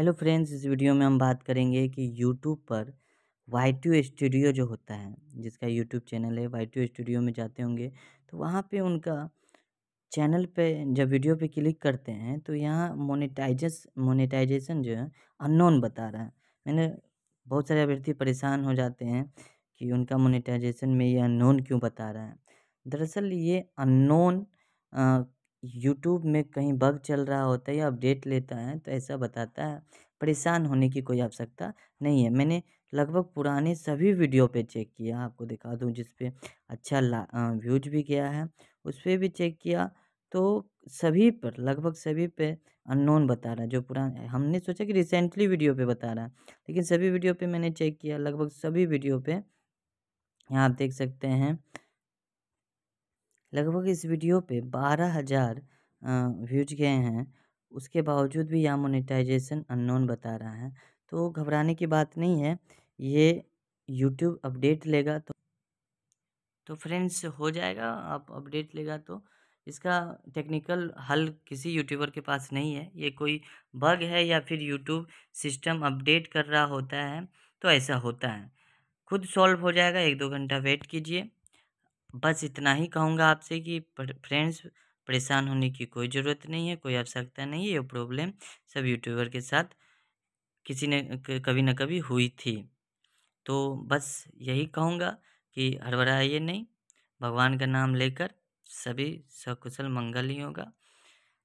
hello friends इस video में हम बात करेंगे कि यूट्यूब पर वाई टू स्टूडियो जो होता है जिसका यूट्यूब चैनल है वाई टू स्टूडियो में जाते होंगे तो वहाँ पे उनका चैनल पे जब वीडियो पे क्लिक करते हैं तो यहाँ मोनिटाइज मोनेटाइजेशन जो है अननोन बता रहा है मैंने बहुत सारे अभ्यर्थी परेशान हो जाते हैं कि उनका मोनेटाइजेशन में ये अननोन क्यों बता रहा है दरअसल ये अननोन यूट्यूब में कहीं बग चल रहा होता है या अपडेट लेता है तो ऐसा बताता है परेशान होने की कोई आवश्यकता नहीं है मैंने लगभग पुराने सभी वीडियो पे चेक किया आपको दिखा दूँ जिसपे अच्छा अच्छा व्यूज भी गया है उस पर भी चेक किया तो सभी पर लगभग सभी पे अननोन बता रहा है जो पुराना हमने सोचा कि रिसेंटली वीडियो पे बता रहा है लेकिन सभी वीडियो पे मैंने चेक किया लगभग सभी वीडियो पे यहाँ आप देख सकते हैं लगभग इस वीडियो पे बारह हज़ार व्यूज गए हैं उसके बावजूद भी यहाँ मोनेटाइजेशन अननोन बता रहा है तो घबराने की बात नहीं है ये यूट्यूब अपडेट लेगा तो तो फ्रेंड्स हो जाएगा आप अपडेट लेगा तो इसका टेक्निकल हल किसी यूट्यूबर के पास नहीं है ये कोई बग है या फिर यूट्यूब सिस्टम अपडेट कर रहा होता है तो ऐसा होता है खुद सॉल्व हो जाएगा एक दो घंटा वेट कीजिए बस इतना ही कहूँगा आपसे कि फ्रेंड्स परेशान होने की कोई ज़रूरत नहीं है कोई आवश्यकता नहीं है ये प्रॉब्लम सब यूट्यूबर के साथ किसी ने कभी ना कभी हुई थी तो बस यही कहूँगा कि हड़बड़ाइए नहीं भगवान का नाम लेकर सभी सकुशल मंगल ही होगा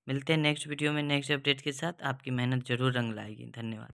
मिलते हैं नेक्स्ट वीडियो में नेक्स्ट अपडेट के साथ आपकी मेहनत जरूर रंग लाएगी धन्यवाद